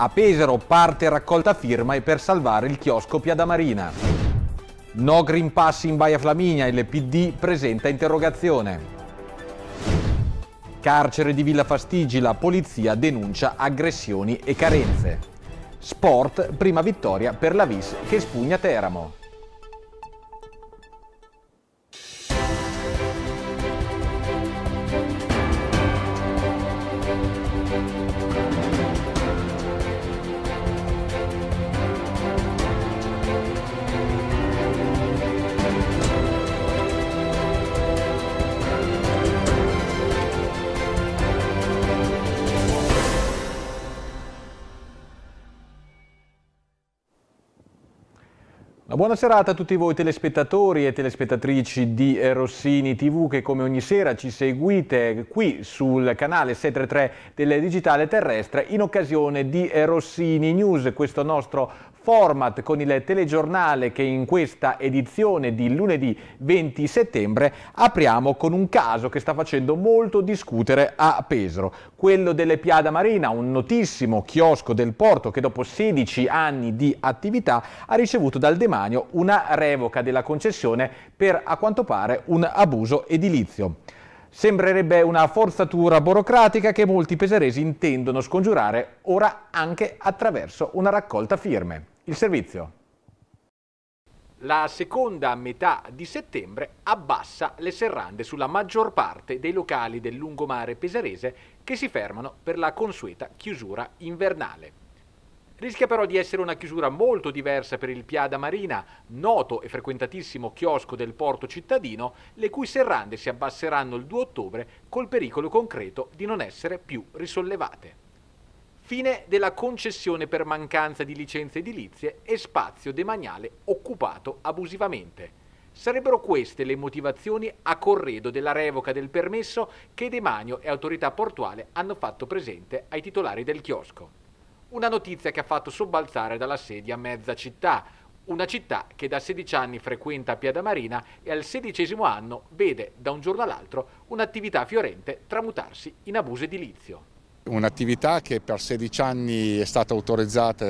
A Pesaro parte raccolta firma e per salvare il chiosco Piadamarina. No Green Pass in Baia Flaminia, il PD presenta interrogazione. Carcere di Villa Fastigi, la polizia denuncia aggressioni e carenze. Sport, prima vittoria per la Vis che spugna Teramo. Buona serata a tutti voi telespettatori e telespettatrici di eh, Rossini TV che come ogni sera ci seguite qui sul canale 733 del Digitale Terrestre in occasione di eh, Rossini News, questo nostro format con il telegiornale che in questa edizione di lunedì 20 settembre apriamo con un caso che sta facendo molto discutere a Pesaro, quello delle Piada Marina, un notissimo chiosco del porto che dopo 16 anni di attività ha ricevuto dal demanio una revoca della concessione per a quanto pare un abuso edilizio. Sembrerebbe una forzatura burocratica che molti peseresi intendono scongiurare ora anche attraverso una raccolta firme. Il servizio. La seconda metà di settembre abbassa le serrande sulla maggior parte dei locali del lungomare pesarese che si fermano per la consueta chiusura invernale. Rischia però di essere una chiusura molto diversa per il Piada Marina, noto e frequentatissimo chiosco del porto cittadino, le cui serrande si abbasseranno il 2 ottobre col pericolo concreto di non essere più risollevate. Fine della concessione per mancanza di licenze edilizie e spazio demaniale occupato abusivamente. Sarebbero queste le motivazioni a corredo della revoca del permesso che Demanio e Autorità Portuale hanno fatto presente ai titolari del chiosco. Una notizia che ha fatto sobbalzare dalla sedia mezza città, una città che da 16 anni frequenta Piada Marina e al sedicesimo anno vede da un giorno all'altro un'attività fiorente tramutarsi in abuso edilizio. Un'attività che per 16 anni è stata autorizzata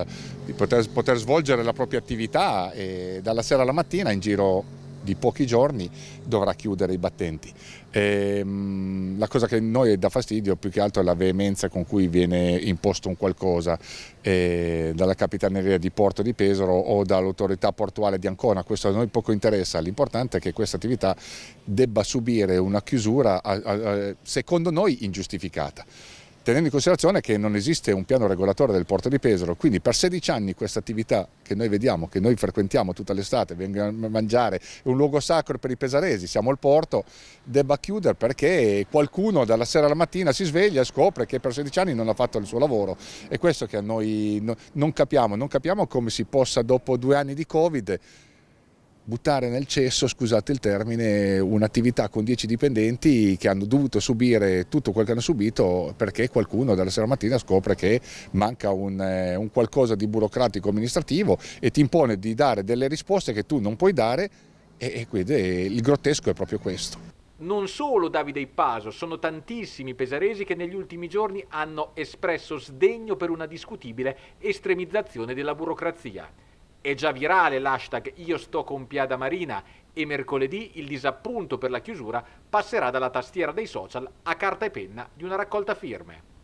a eh, poter, poter svolgere la propria attività e dalla sera alla mattina in giro di pochi giorni dovrà chiudere i battenti. E, ehm, la cosa che a noi dà fastidio più che altro è la veemenza con cui viene imposto un qualcosa eh, dalla Capitaneria di Porto di Pesaro o dall'autorità portuale di Ancona, questo a noi poco interessa, l'importante è che questa attività debba subire una chiusura a, a, secondo noi ingiustificata tenendo in considerazione che non esiste un piano regolatore del porto di Pesaro, quindi per 16 anni questa attività che noi vediamo, che noi frequentiamo tutta l'estate, venga a mangiare, è un luogo sacro per i pesaresi, siamo al porto, debba chiudere perché qualcuno dalla sera alla mattina si sveglia e scopre che per 16 anni non ha fatto il suo lavoro. È questo che a noi non capiamo, non capiamo come si possa dopo due anni di Covid buttare nel cesso, scusate il termine, un'attività con 10 dipendenti che hanno dovuto subire tutto quel che hanno subito perché qualcuno dalla sera mattina scopre che manca un, eh, un qualcosa di burocratico amministrativo e ti impone di dare delle risposte che tu non puoi dare e, e quindi il grottesco è proprio questo. Non solo Davide Ippaso, sono tantissimi pesaresi che negli ultimi giorni hanno espresso sdegno per una discutibile estremizzazione della burocrazia. È già virale l'hashtag Io sto con Piada Marina e mercoledì il disappunto per la chiusura passerà dalla tastiera dei social a carta e penna di una raccolta firme.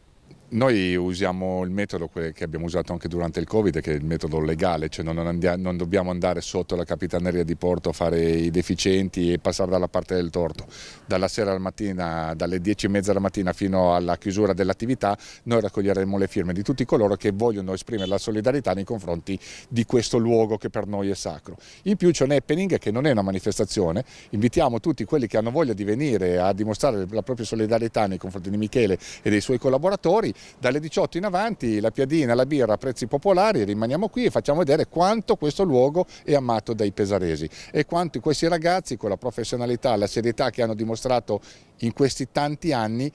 Noi usiamo il metodo che abbiamo usato anche durante il Covid, che è il metodo legale, cioè non, andiamo, non, dobbiamo andare sotto la capitaneria di Porto a fare i deficienti e passare dalla parte del torto. Dalla sera alla mattina, dalle 10.30 della mattina fino alla chiusura dell'attività, noi raccoglieremo le firme di tutti coloro che vogliono esprimere la solidarietà nei confronti di questo luogo che per noi è sacro. In più c'è un happening che non è una manifestazione, invitiamo tutti quelli che hanno voglia di venire a dimostrare la propria solidarietà nei confronti di Michele e dei suoi collaboratori dalle 18 in avanti la piadina, la birra a prezzi popolari, rimaniamo qui e facciamo vedere quanto questo luogo è amato dai pesaresi e quanto questi ragazzi con la professionalità, la serietà che hanno dimostrato in questi tanti anni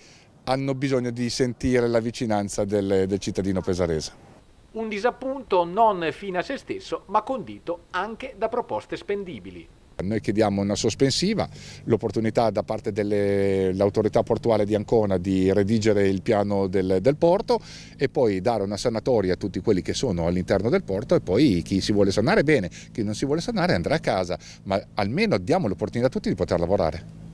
hanno bisogno di sentire la vicinanza del, del cittadino pesarese. Un disappunto non fine a se stesso, ma condito anche da proposte spendibili. Noi chiediamo una sospensiva, l'opportunità da parte dell'autorità portuale di Ancona di redigere il piano del, del, porto e poi dare una sanatoria a tutti quelli che sono all'interno del porto e poi chi si vuole sanare bene, chi non si vuole sanare andrà a casa, ma almeno diamo l'opportunità a tutti di poter lavorare.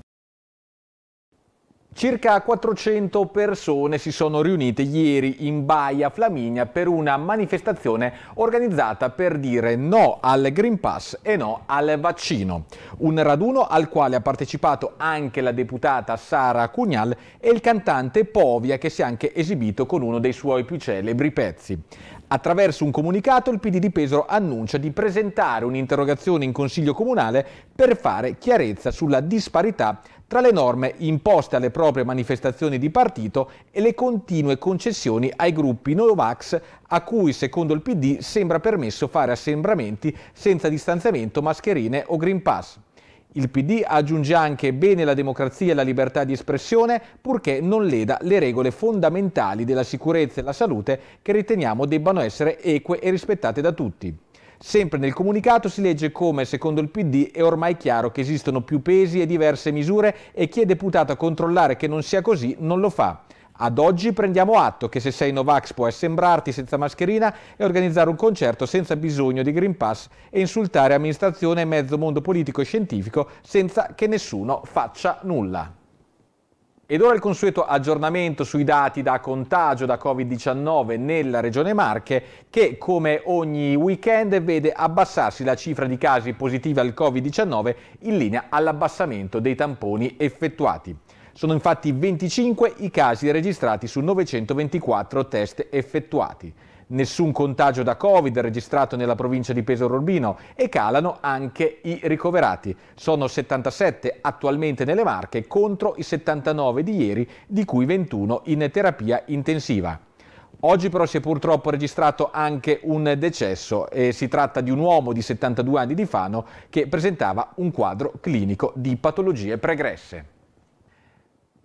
Circa 400 persone si sono riunite ieri in Baia Flaminia per una manifestazione organizzata per dire no al Green Pass e no al vaccino. Un raduno al quale ha partecipato anche la deputata Sara Cugnal e il cantante Povia che si è anche esibito con uno dei suoi più celebri pezzi. Attraverso un comunicato il PD di Pesaro annuncia di presentare un'interrogazione in Consiglio Comunale per fare chiarezza sulla disparità tra le norme imposte alle proprie manifestazioni di partito e le continue concessioni ai gruppi Novax a cui secondo il PD sembra permesso fare assembramenti senza distanziamento, mascherine o Green Pass. Il PD aggiunge anche bene la democrazia e la libertà di espressione purché non leda le regole fondamentali della sicurezza e la salute che riteniamo debbano essere eque e rispettate da tutti. Sempre nel comunicato si legge come, secondo il PD, è ormai chiaro che esistono più pesi e diverse misure e chi è deputato a controllare che non sia così non lo fa. Ad oggi prendiamo atto che se sei Novax puoi sembrarti senza mascherina e organizzare un concerto senza bisogno di Green Pass e insultare amministrazione e mezzo mondo politico e scientifico senza che nessuno faccia nulla. Ed ora il consueto aggiornamento sui dati da contagio da Covid-19 nella regione Marche che come ogni weekend vede abbassarsi la cifra di casi positivi al Covid-19 in linea all'abbassamento dei tamponi effettuati. Sono infatti 25 i casi registrati su 924 test effettuati nessun contagio da Covid registrato nella provincia di Pesaro Urbino e calano anche i ricoverati. Sono 77 attualmente nelle Marche contro i 79 di ieri, di cui 21 in terapia intensiva. Oggi però si è purtroppo registrato anche un decesso e si tratta di un uomo di 72 anni di Fano che presentava un quadro clinico di patologie pregresse.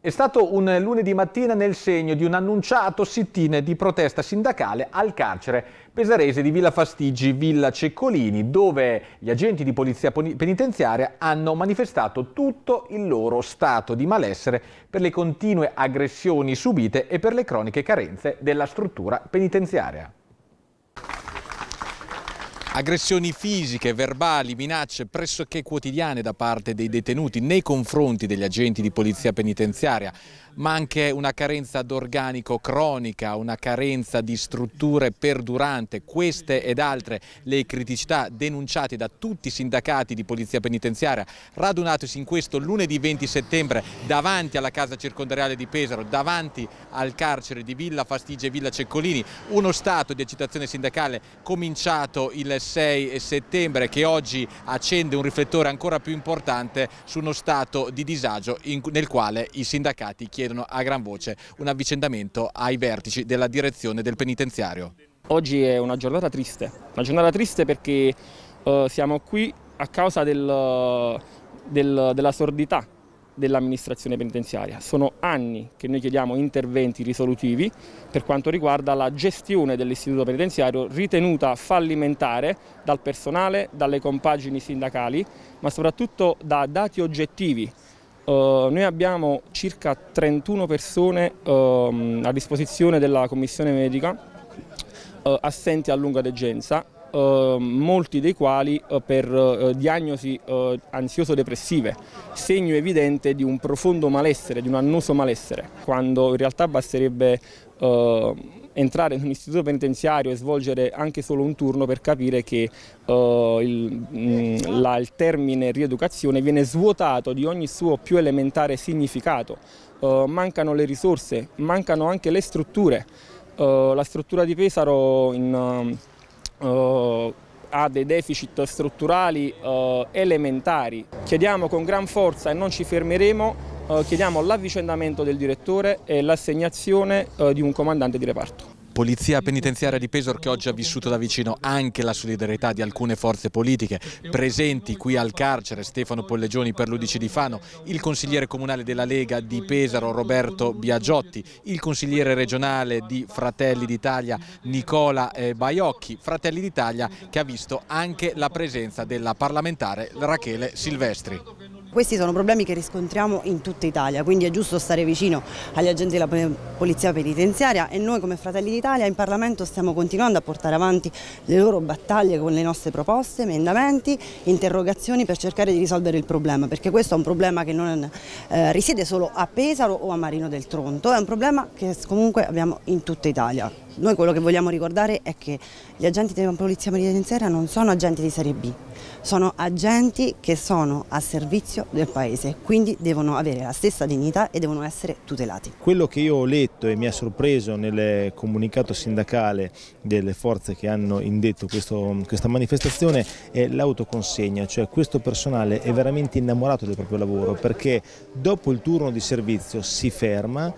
È stato un lunedì mattina nel segno di un annunciato sit-in di protesta sindacale al carcere pesarese di Villa Fastigi, Villa Ceccolini, dove gli agenti di polizia penitenziaria hanno manifestato tutto il loro stato di malessere per le continue aggressioni subite e per le croniche carenze della struttura penitenziaria. Aggressioni fisiche, verbali, minacce pressoché quotidiane da parte dei detenuti nei confronti degli agenti di polizia penitenziaria, ma anche una carenza d'organico cronica, una carenza di strutture perdurante, queste ed altre le criticità denunciate da tutti i sindacati di polizia penitenziaria radunatisi in questo lunedì 20 settembre davanti alla casa circondariale di Pesaro, davanti al carcere di Villa Fastigia e Villa Ceccolini, uno stato di agitazione sindacale cominciato il 6 settembre che oggi accende un riflettore ancora più importante su uno stato di disagio in, nel quale i sindacati chiedono a gran voce un avvicendamento ai vertici della direzione del penitenziario. Oggi è una giornata triste, una giornata triste perché eh, siamo qui a causa del, del, della sordità dell'amministrazione penitenziaria. Sono anni che noi chiediamo interventi risolutivi per quanto riguarda la gestione dell'istituto penitenziario ritenuta fallimentare dal personale, dalle compagini sindacali, ma soprattutto da dati oggettivi Uh, noi abbiamo circa 31 persone uh, a disposizione della commissione medica uh, assenti a lunga degenza eh, molti dei quali eh, per eh, diagnosi ansioso-depressive, segno evidente di un profondo malessere, di un annoso malessere, quando in realtà basterebbe entrare in un istituto penitenziario e svolgere anche solo un turno per capire che uh, il, mh, mm, la, il, termine rieducazione viene svuotato di ogni suo più elementare significato. Uh, mancano le risorse, mancano anche le strutture. Uh, la struttura di Pesaro in eh, ha dei deficit strutturali eh, elementari. Chiediamo con gran forza e non ci fermeremo, eh, chiediamo l'avvicendamento del direttore e l'assegnazione eh, di un comandante di reparto. Polizia penitenziaria di Pesor che oggi ha vissuto da vicino anche la solidarietà di alcune forze politiche presenti qui al carcere Stefano Pollegioni per l'Udici di Fano, il consigliere comunale della Lega di Pesaro Roberto Biagiotti, il consigliere regionale di Fratelli d'Italia Nicola eh, Baiocchi, Fratelli d'Italia che ha visto anche la presenza della parlamentare Rachele Silvestri. Questi sono problemi che riscontriamo in tutta Italia, quindi è giusto stare vicino agli agenti della Polizia Penitenziaria e noi come Fratelli d'Italia in Parlamento stiamo continuando a portare avanti le loro battaglie con le nostre proposte, emendamenti, interrogazioni per cercare di risolvere il problema, perché questo è un problema che non eh, risiede solo a Pesaro o a Marino del Tronto, è un problema che comunque abbiamo in tutta Italia. Noi quello che vogliamo ricordare è che gli agenti della polizia penitenziaria non sono agenti di serie B, sono agenti che sono a servizio del paese, quindi devono avere la stessa dignità e devono essere tutelati. Quello che io ho letto e mi ha sorpreso nel comunicato sindacale delle forze che hanno indetto questo, questa manifestazione è l'autoconsegna, cioè questo personale è veramente innamorato del proprio lavoro perché dopo il turno di servizio si ferma,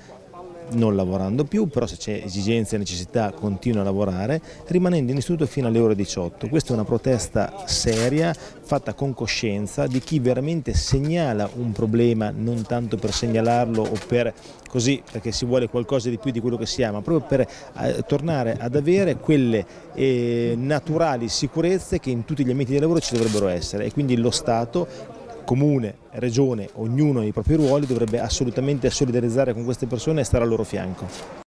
non lavorando più, però se c'è esigenza e necessità continua a lavorare, rimanendo in istituto fino alle ore 18. Questa è una protesta seria, fatta con coscienza, di chi veramente segnala un problema, non tanto per segnalarlo o per così, perché si vuole qualcosa di più di quello che si ama, proprio per eh, tornare ad avere quelle eh, naturali sicurezze che in tutti gli ambienti di lavoro ci dovrebbero essere e quindi lo Stato comune, regione, ognuno nei propri ruoli dovrebbe assolutamente solidarizzare con queste persone e stare al loro fianco.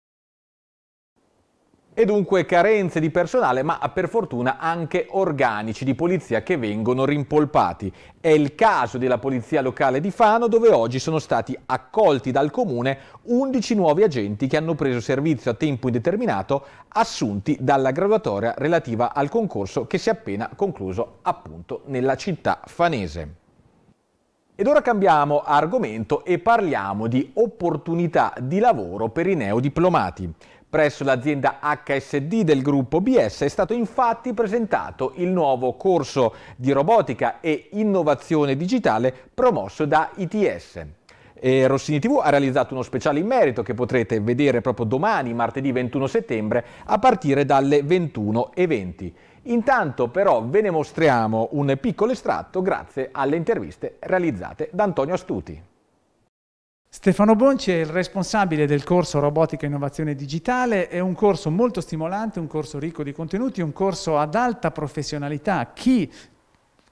E dunque carenze di personale, ma per fortuna anche organici di polizia che vengono rimpolpati. È il caso della polizia locale di Fano dove oggi sono stati accolti dal comune 11 nuovi agenti che hanno preso servizio a tempo indeterminato assunti dalla graduatoria relativa al concorso che si è appena concluso appunto nella città fanese. Ed ora cambiamo argomento e parliamo di opportunità di lavoro per i neodiplomati. Presso l'azienda HSD del gruppo BS è stato infatti presentato il nuovo corso di robotica e innovazione digitale promosso da ITS. E Rossini TV ha realizzato uno speciale in merito che potrete vedere proprio domani, martedì 21 settembre, a partire dalle 21.20. Intanto però ve ne mostriamo un piccolo estratto grazie alle interviste realizzate da Antonio Astuti. Stefano Bonci è il responsabile del corso Robotica e Innovazione Digitale, è un corso molto stimolante, un corso ricco di contenuti, un corso ad alta professionalità. Chi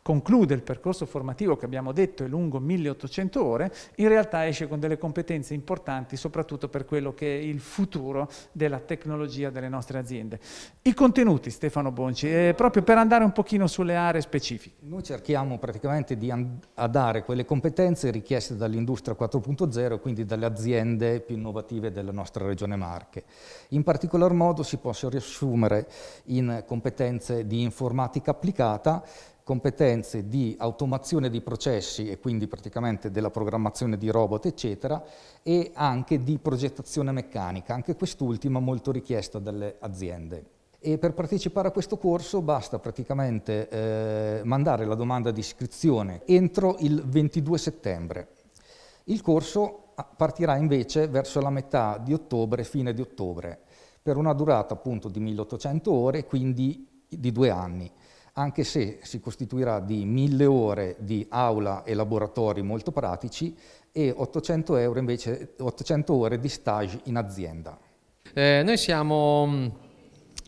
conclude il percorso formativo che abbiamo detto è lungo 1800 ore, in realtà esce con delle competenze importanti soprattutto per quello che è il futuro della tecnologia delle nostre aziende. I contenuti, Stefano Bonci, eh, proprio per andare un pochino sulle aree specifiche. Noi cerchiamo praticamente di dare quelle competenze richieste dall'industria 4.0, quindi dalle aziende più innovative della nostra regione Marche. In particolar modo si possono riassumere in competenze di informatica applicata, competenze di automazione dei processi e quindi praticamente della programmazione di robot eccetera e anche di progettazione meccanica, anche quest'ultima molto richiesta dalle aziende. E per partecipare a questo corso basta praticamente eh, mandare la domanda di iscrizione entro il 22 settembre. Il corso ah, partirà invece verso la metà di ottobre, fine di ottobre, per una durata appunto di 1800 ore, quindi di due anni anche se si costituirà di mille ore di aula e laboratori molto pratici e 800, invece, 800 ore di stage in azienda. Eh, noi siamo mm,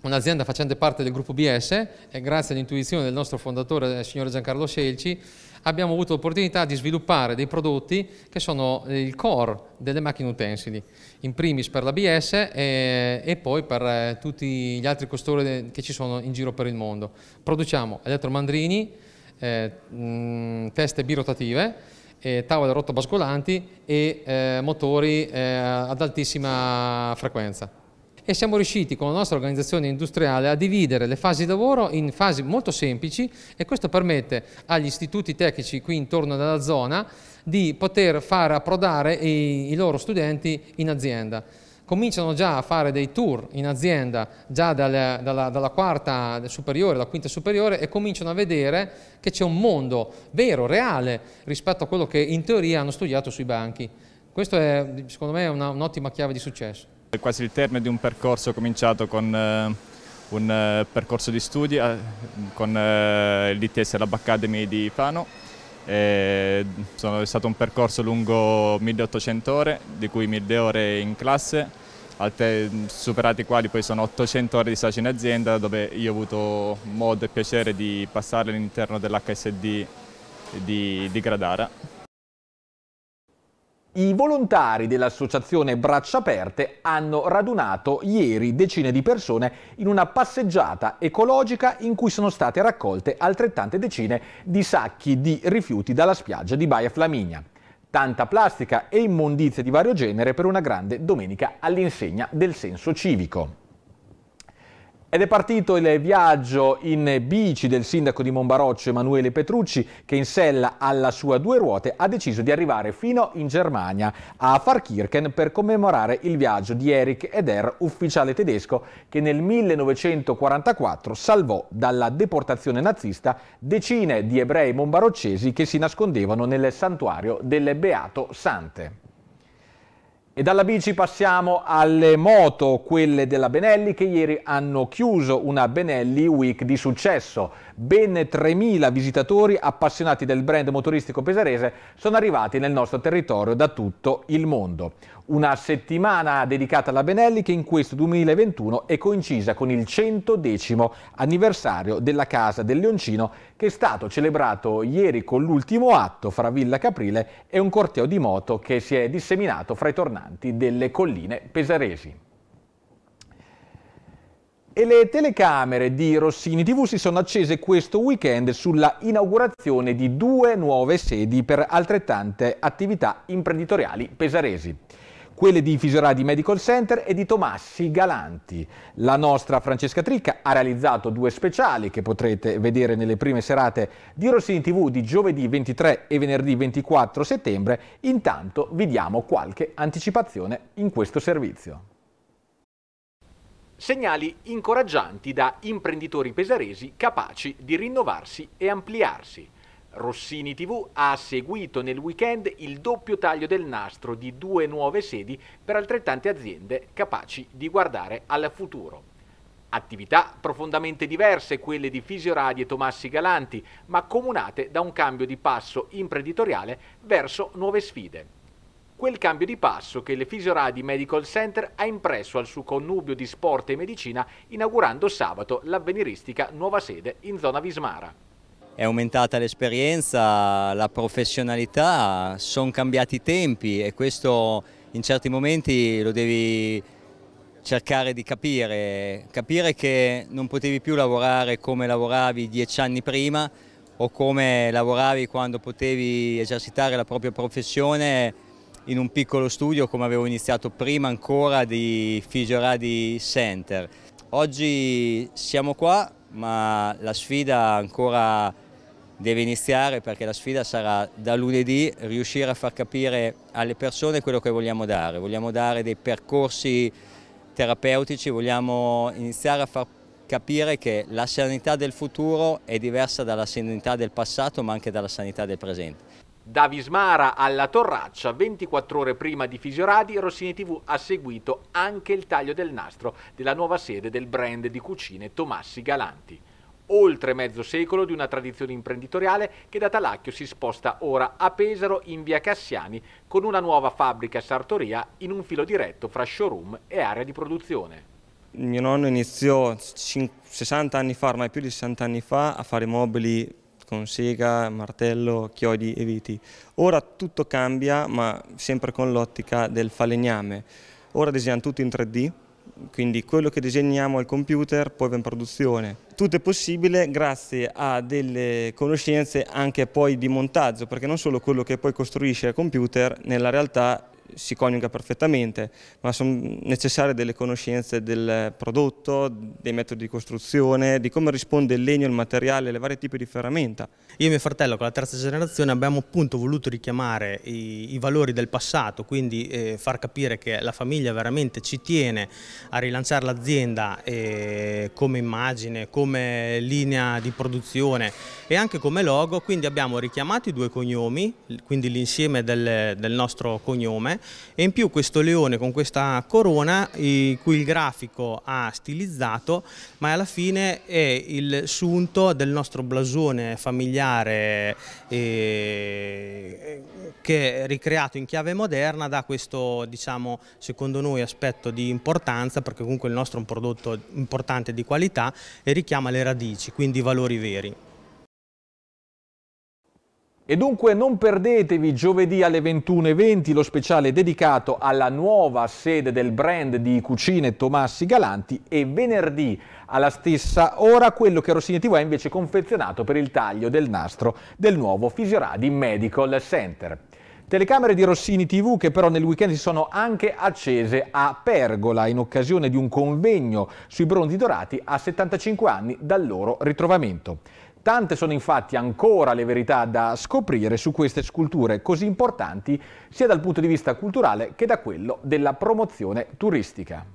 un'azienda facente parte del gruppo BS e grazie all'intuizione del nostro fondatore, il eh, signor Giancarlo Scelci, abbiamo avuto l'opportunità di sviluppare dei prodotti che sono eh, il core delle macchine utensili, in primis per l'ABS e, e poi per eh, tutti gli altri costruttori che ci sono in giro per il mondo. Produciamo elettromandrini, eh, mh, teste birotative, eh, tavole bascolanti e eh, motori eh, ad altissima frequenza e siamo riusciti con la nostra organizzazione industriale a dividere le fasi di lavoro in fasi molto semplici e questo permette agli istituti tecnici qui intorno alla zona di poter far approdare i, i loro studenti in azienda cominciano già a fare dei tour in azienda già dalla, dalla, dalla quarta superiore, dalla quinta superiore e cominciano a vedere che c'è un mondo vero, reale rispetto a quello che in teoria hanno studiato sui banchi. Questo è secondo me un'ottima chiave di successo. È quasi il termine di un percorso cominciato con eh, un eh, percorso di studi eh, con il DTS Lab Academy di Fano. È stato un percorso lungo 1800 ore, di cui 1000 ore in classe, superati i quali poi sono 800 ore di stage in azienda, dove io ho avuto modo e piacere di passare all'interno dell'HSD di, di Gradara. I volontari dell'associazione Braccia Aperte hanno radunato ieri decine di persone in una passeggiata ecologica in cui sono state raccolte altrettante decine di sacchi di rifiuti dalla spiaggia di Baia Flaminia. Tanta plastica e immondizie di vario genere per una grande domenica all'insegna del senso civico. Ed è partito il viaggio in bici del sindaco di Monbaroccio Emanuele Petrucci che in sella alla sua due ruote ha deciso di arrivare fino in Germania a Farkirchen per commemorare il viaggio di Erich Eder, ufficiale tedesco che nel 1944 salvò dalla deportazione nazista decine di ebrei monbaroccesi che si nascondevano nel santuario del Beato Sante. E dalla bici passiamo alle moto, quelle della Benelli che ieri hanno chiuso una Benelli Week di successo. Ben 3.000 visitatori appassionati del brand motoristico pesarese sono arrivati nel nostro territorio da tutto il mondo una settimana dedicata alla Benelli che in questo 2021 è coincisa con il 110 anniversario della Casa del Leoncino che è stato celebrato ieri con l'ultimo atto fra Villa Caprile e un corteo di moto che si è disseminato fra i tornanti delle colline pesaresi. E le telecamere di Rossini TV si sono accese questo weekend sulla inaugurazione di due nuove sedi per altrettante attività imprenditoriali pesaresi quelle di Fisoradi Medical Center e di Tomassi Galanti. La nostra Francesca Tricca ha realizzato due speciali che potrete vedere nelle prime serate di Rossini TV di giovedì 23 e venerdì 24 settembre. Intanto vi diamo qualche anticipazione in questo servizio. Segnali incoraggianti da imprenditori pesaresi capaci di rinnovarsi e ampliarsi. Rossini TV ha seguito nel weekend il doppio taglio del nastro di due nuove sedi per altrettante aziende capaci di guardare al futuro. Attività profondamente diverse quelle di Fisioradi e Tomassi Galanti, ma comunate da un cambio di passo imprenditoriale verso nuove sfide. Quel cambio di passo che il Fisioradi Medical Center ha impresso al suo connubio di sport e medicina inaugurando sabato l'avveniristica nuova sede in zona Vismara è aumentata l'esperienza, la professionalità, sono cambiati i tempi e questo in certi momenti lo devi cercare di capire, capire che non potevi più lavorare come lavoravi dieci anni prima o come lavoravi quando potevi esercitare la propria professione in un piccolo studio come avevo iniziato prima ancora di Fisioradi Center. Oggi siamo qua ma la sfida ancora deve iniziare perché la sfida sarà da lunedì riuscire a far capire alle persone quello che vogliamo dare, vogliamo dare dei percorsi terapeutici, vogliamo iniziare a far capire che la sanità del futuro è diversa dalla sanità del passato ma anche dalla sanità del presente. Da Vismara alla Torraccia, 24 ore prima di Fisioradi, Rossini TV ha seguito anche il taglio del nastro della nuova sede del brand di cucine Tomassi Galanti oltre mezzo secolo di una tradizione imprenditoriale che da Talacchio si sposta ora a Pesaro in via Cassiani con una nuova fabbrica sartoria in un filo diretto fra showroom e area di produzione. Mio nonno iniziò 60 anni fa, ormai più di 60 anni fa, a fare mobili con sega, martello, chiodi e viti. Ora tutto cambia, ma sempre con l'ottica del falegname. Ora disegniamo tutto in 3D, quindi quello che disegniamo al computer poi va in produzione. Tutto è possibile grazie a delle conoscenze anche poi di montaggio, perché non solo quello che poi costruisce il computer nella realtà si coniuga perfettamente, ma sono necessarie delle conoscenze del prodotto, dei metodi di costruzione, di come risponde il legno, il materiale, le varie tipi di ferramenta. Io e mio fratello con la terza generazione abbiamo appunto voluto richiamare i, i valori del passato, quindi eh, far capire che la famiglia veramente ci tiene a rilanciare l'azienda eh, come immagine, come linea di produzione e anche come logo, quindi abbiamo richiamato i due cognomi, quindi l'insieme del, del nostro cognome e in più questo leone con questa corona eh, cui il grafico ha stilizzato ma alla fine è il sunto del nostro blasone familiare eh, che è ricreato in chiave moderna da questo diciamo secondo noi aspetto di importanza perché comunque il nostro è un prodotto importante di qualità e richiama le radici quindi i valori veri. E dunque non perdetevi giovedì alle 21.20 lo speciale dedicato alla nuova sede del brand di cucine Tomassi Galanti e venerdì alla stessa ora quello che Rossini TV ha invece confezionato per il taglio del nastro del nuovo Fisioradi Medical Center. Telecamere di Rossini TV che però nel weekend si sono anche accese a Pergola in occasione di un convegno sui bronzi dorati a 75 anni dal loro ritrovamento. Tante sono infatti ancora le verità da scoprire su queste sculture così importanti sia dal punto di vista culturale che da quello della promozione turistica.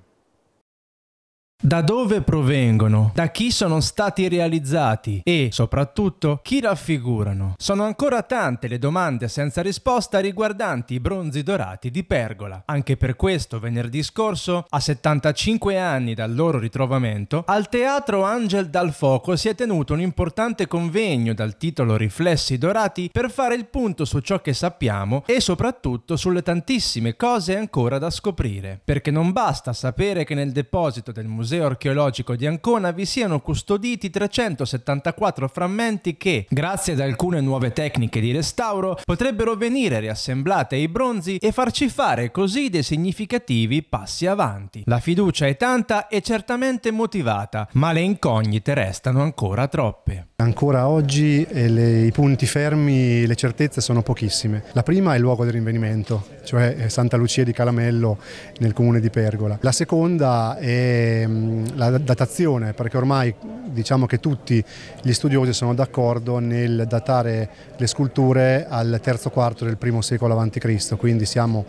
Da dove provengono? Da chi sono stati realizzati? E, soprattutto, chi raffigurano? Sono ancora tante le domande senza risposta riguardanti i bronzi dorati di Pergola. Anche per questo, venerdì scorso, a 75 anni dal loro ritrovamento, al Teatro Angel dal Foco si è tenuto un importante convegno dal titolo Riflessi dorati per fare il punto su ciò che sappiamo e soprattutto sulle tantissime cose ancora da scoprire. Perché non basta sapere che nel deposito del museo Museo Archeologico di Ancona vi siano custoditi 374 frammenti che, grazie ad alcune nuove tecniche di restauro, potrebbero venire riassemblate ai bronzi e farci fare così dei significativi passi avanti. La fiducia è tanta e certamente motivata, ma le incognite restano ancora troppe. Ancora oggi eh, le, i punti fermi, le certezze sono pochissime. La prima è il luogo del rinvenimento, cioè eh, Santa Lucia di Calamello nel comune di Pergola. La seconda è mm, la datazione, perché ormai diciamo che tutti gli studiosi sono d'accordo nel datare le sculture al terzo quarto del primo secolo a.C., quindi siamo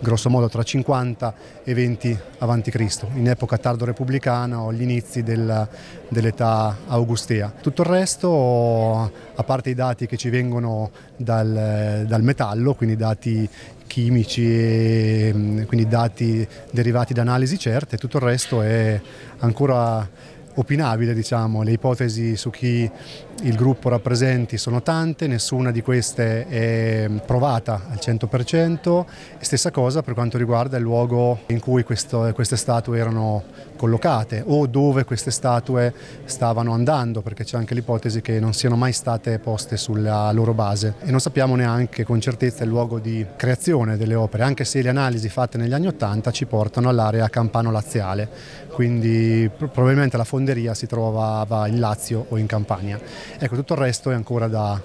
grosso modo tra 50 e 20 a.C., in epoca tardo-repubblicana o agli inizi del, dell'età augustea. Tutto il resto, a parte i dati che ci vengono dal, dal metallo, quindi dati chimici e mm, quindi dati derivati da analisi certe, tutto il resto è ancora opinabile, diciamo. le ipotesi su chi il gruppo rappresenti sono tante, nessuna di queste è provata al 100% stessa cosa per quanto riguarda il luogo in cui questo, queste statue erano collocate o dove queste statue stavano andando perché c'è anche l'ipotesi che non siano mai state poste sulla loro base e non sappiamo neanche con certezza il luogo di creazione delle opere anche se le analisi fatte negli anni 80 ci portano all'area campano laziale quindi probabilmente la fonderia si trovava in Lazio o in Campania. Ecco, tutto il resto è ancora da,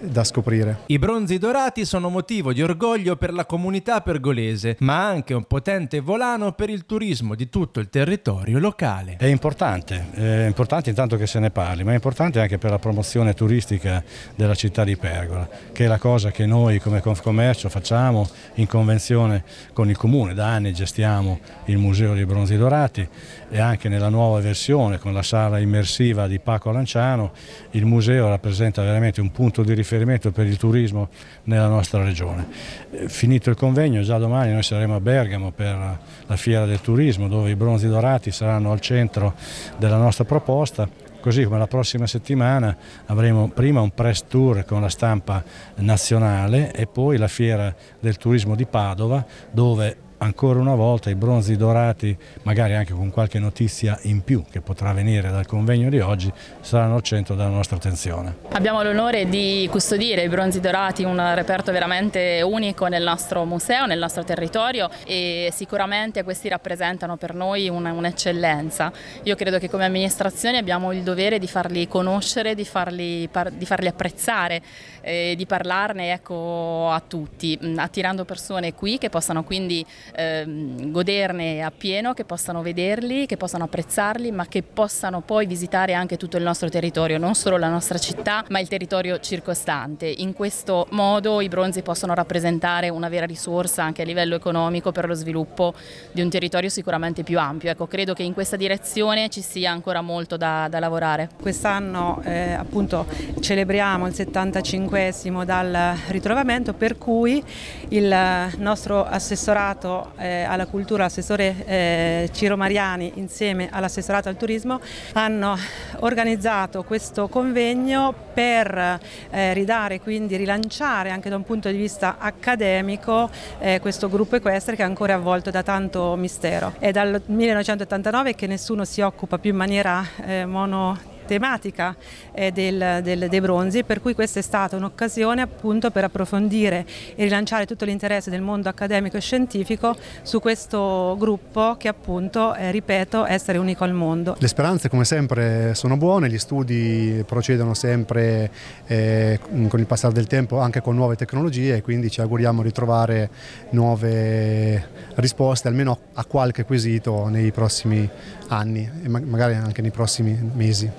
da scoprire. I bronzi dorati sono motivo di orgoglio per la comunità pergolese, ma anche un potente volano per il turismo di tutto il territorio locale. È importante, è importante intanto che se ne parli, ma è importante anche per la promozione turistica della città di Pergola, che è la cosa che noi come Confcommercio facciamo in convenzione con il comune, da anni gestiamo il Museo dei Bronzi Dorati e anche nella nuova versione con la sala immersiva di Paco Lanciano il museo rappresenta veramente un punto di riferimento per il turismo nella nostra regione. Eh, finito il convegno, già domani noi saremo a Bergamo per la Fiera del Turismo dove i bronzi dorati saranno al centro della nostra proposta così come la prossima settimana avremo prima un press tour con la stampa nazionale e poi la fiera del turismo di Padova dove ancora una volta i bronzi dorati, magari anche con qualche notizia in più che potrà venire dal convegno di oggi, saranno al centro della nostra attenzione. Abbiamo l'onore di custodire i bronzi dorati, un reperto veramente unico nel nostro museo, nel nostro territorio e sicuramente questi rappresentano per noi un'eccellenza. Io credo che come amministrazione abbiamo il dovere di farli conoscere, di farli, di farli apprezzare, e eh, di parlarne ecco, a tutti, attirando persone qui che possano quindi ehm, goderne appieno, che possano vederli, che possano apprezzarli, ma che possano poi visitare anche tutto il nostro territorio, non solo la nostra città, ma il territorio circostante. In questo modo i bronzi possono rappresentare una vera risorsa anche a livello economico per lo sviluppo di un territorio sicuramente più ampio. Ecco, credo che in questa direzione ci sia ancora molto da, da lavorare. Quest'anno eh, appunto celebriamo il 75 dal ritrovamento per cui il nostro assessorato eh, alla cultura, l'assessore eh, Ciro Mariani insieme all'assessorato al turismo hanno organizzato questo convegno per eh, ridare, quindi rilanciare anche da un punto di vista accademico eh, questo gruppo equestre che è ancora avvolto da tanto mistero. È dal 1989 che nessuno si occupa più in maniera eh, monotemática tematica eh, del, del, dei bronzi, per cui questa è stata un'occasione appunto per approfondire e rilanciare tutto l'interesse del mondo accademico e scientifico su questo gruppo che appunto, eh, ripeto, essere unico al mondo. Le speranze come sempre sono buone, gli studi procedono sempre eh, con il passare del tempo anche con nuove tecnologie e quindi ci auguriamo di trovare nuove risposte almeno a qualche quesito nei prossimi anni e magari anche nei prossimi mesi.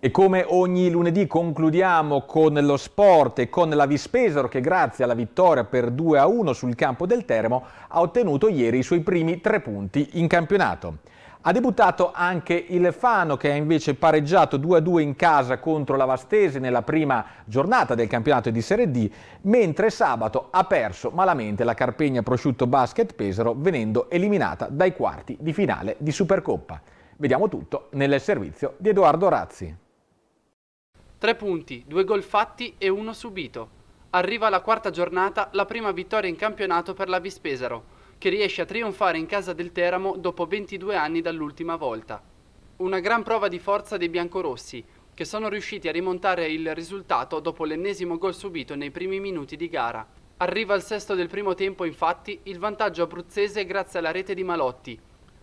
E come ogni lunedì concludiamo con lo sport e con la Vispesaro che grazie alla vittoria per 2 a 1 sul campo del Teramo ha ottenuto ieri i suoi primi tre punti in campionato. Ha debuttato anche il Fano che ha invece pareggiato 2 a 2 in casa contro la Vastese nella prima giornata del campionato di Serie D, mentre sabato ha perso malamente la Carpegna Prosciutto Basket Pesaro venendo eliminata dai quarti di finale di Supercoppa. Vediamo tutto nel servizio di Edoardo Razzi. Tre punti, due gol fatti e uno subito. Arriva la quarta giornata, la prima vittoria in campionato per la Vispesaro, che riesce a trionfare in casa del Teramo dopo 22 anni dall'ultima volta. Una gran prova di forza dei biancorossi, che sono riusciti a rimontare il risultato dopo l'ennesimo gol subito nei primi minuti di gara. Arriva al sesto del primo tempo, infatti, il vantaggio abruzzese grazie alla rete di Malotti.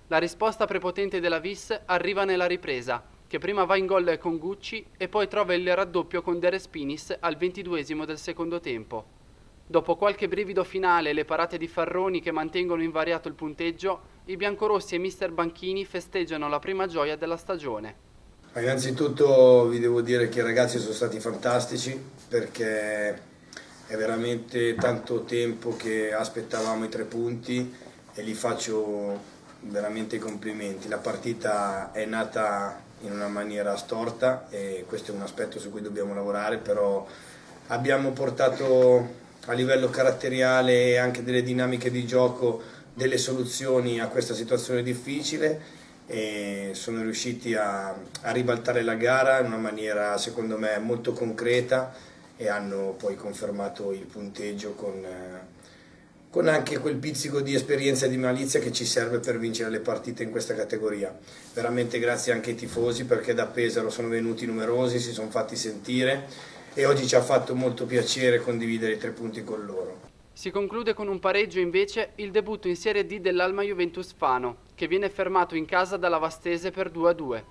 La risposta prepotente della Vis arriva nella ripresa, che prima va in gol con Gucci e poi trova il raddoppio con De Respinis al ventiduesimo del secondo tempo. Dopo qualche brivido finale e le parate di Farroni che mantengono invariato il punteggio, i biancorossi e mister Banchini festeggiano la prima gioia della stagione. Innanzitutto vi devo dire che i ragazzi sono stati fantastici perché è veramente tanto tempo che aspettavamo i tre punti e li faccio veramente i complimenti. La partita è nata in una maniera storta e questo è un aspetto su cui dobbiamo lavorare, però abbiamo portato a livello caratteriale e anche delle dinamiche di gioco delle soluzioni a questa situazione difficile e sono riusciti a, a ribaltare la gara in una maniera secondo me molto concreta e hanno poi confermato il punteggio con... Eh, con anche quel pizzico di esperienza e di malizia che ci serve per vincere le partite in questa categoria. Veramente grazie anche ai tifosi perché da Pesaro sono venuti numerosi, si sono fatti sentire e oggi ci ha fatto molto piacere condividere i tre punti con loro. Si conclude con un pareggio invece il debutto in Serie D dell'Alma Juventus Fano, che viene fermato in casa dalla Vastese per 2-2.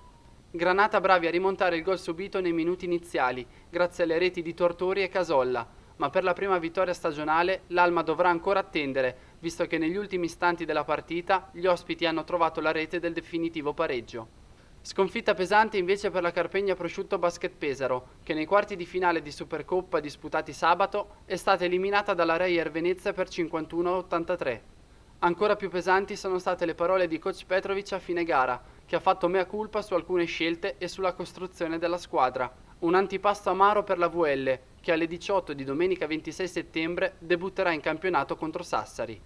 Granata bravi a rimontare il gol subito nei minuti iniziali, grazie alle reti di Tortori e Casolla, ma per la prima vittoria stagionale l'Alma dovrà ancora attendere, visto che negli ultimi istanti della partita gli ospiti hanno trovato la rete del definitivo pareggio. Sconfitta pesante invece per la Carpegna Prosciutto Basket Pesaro, che nei quarti di finale di Supercoppa disputati sabato è stata eliminata dalla Reier Venezia per 51-83. Ancora più pesanti sono state le parole di coach Petrovic a fine gara, che ha fatto mea culpa su alcune scelte e sulla costruzione della squadra. Un antipasto amaro per la VL, che alle 18 di domenica 26 settembre debutterà in campionato contro Sassari.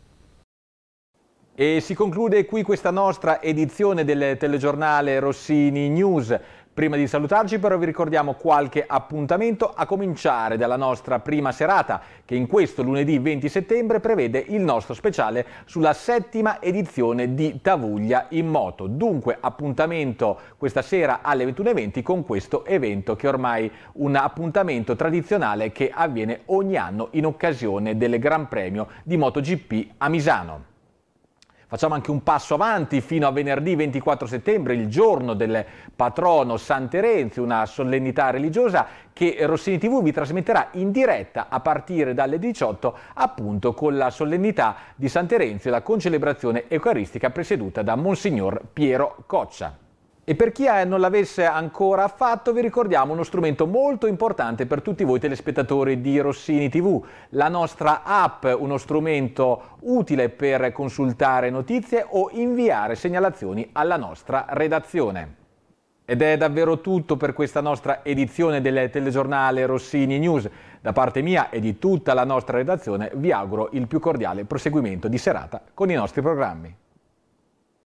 E si conclude qui questa nostra edizione del telegiornale Rossini News. Prima di salutarci però vi ricordiamo qualche appuntamento a cominciare dalla nostra prima serata che in questo lunedì 20 settembre prevede il nostro speciale sulla settima edizione di Tavuglia in moto. Dunque appuntamento questa sera alle 21.20 con questo evento che è ormai un appuntamento tradizionale che avviene ogni anno in occasione del Gran Premio di MotoGP a Misano. Facciamo anche un passo avanti fino a venerdì 24 settembre, il giorno del patrono San Terenzio, una solennità religiosa che Rossini TV vi trasmetterà in diretta a partire dalle 18 appunto con la solennità di San Terenzio e la concelebrazione eucaristica presieduta da Monsignor Piero Coccia. E per chi eh, non l'avesse ancora fatto, vi ricordiamo uno strumento molto importante per tutti voi telespettatori di Rossini TV, la nostra app, uno strumento utile per consultare notizie o inviare segnalazioni alla nostra redazione. Ed è davvero tutto per questa nostra edizione del telegiornale Rossini News. Da parte mia e di tutta la nostra redazione vi auguro il più cordiale proseguimento di serata con i nostri programmi.